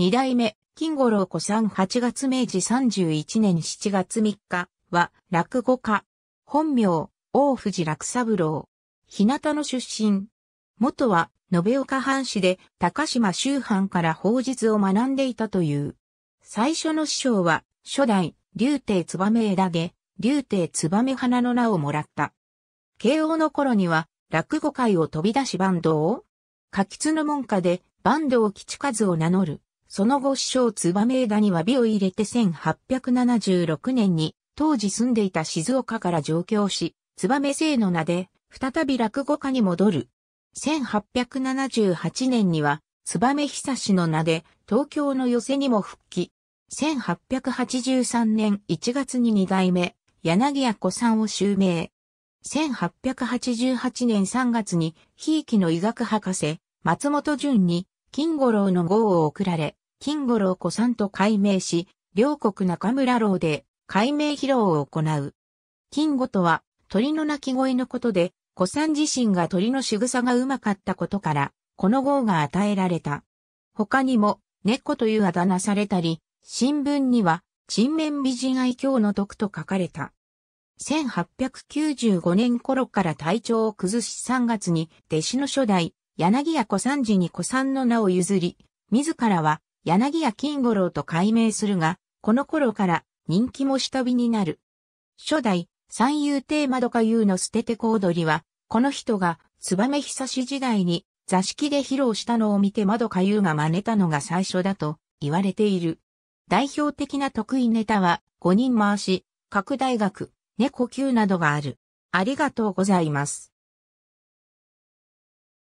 二代目、金五郎子さん8月明治31年7月3日は、落語家。本名、大藤楽三郎。日向の出身。元は、延岡藩士で、高島周藩から法術を学んでいたという。最初の師匠は、初代、竜亭燕枝毛、竜亭燕花の名をもらった。慶応の頃には、落語界を飛び出しバンドを、柿津の門下で、坂東吉和を名乗る。その後師匠燕枝に詫びを入れて1876年に当時住んでいた静岡から上京し、め生の名で再び落語家に戻る。1878年にはひ久志の名で東京の寄せにも復帰。1883年1月に二代目柳屋子さんを襲名。1888年3月に、ひいきの医学博士、松本淳に、金五郎の号を贈られ、金五郎子さんと改名し、両国中村楼で改名披露を行う。金五とは鳥の鳴き声のことで、子さん自身が鳥の仕草がうまかったことから、この号が与えられた。他にも、猫というあだ名されたり、新聞には、沈面美人愛嬌の毒と書かれた。1895年頃から体調を崩し3月に弟子の初代、柳子小三治に小三の名を譲り、自らは柳谷金五郎と改名するが、この頃から人気も下火になる。初代三遊亭窓か優の捨てて小踊りは、この人が燕久志時代に座敷で披露したのを見て窓か優が真似たのが最初だと言われている。代表的な得意ネタは、五人回し、各大学、猫級などがある。ありがとうございます。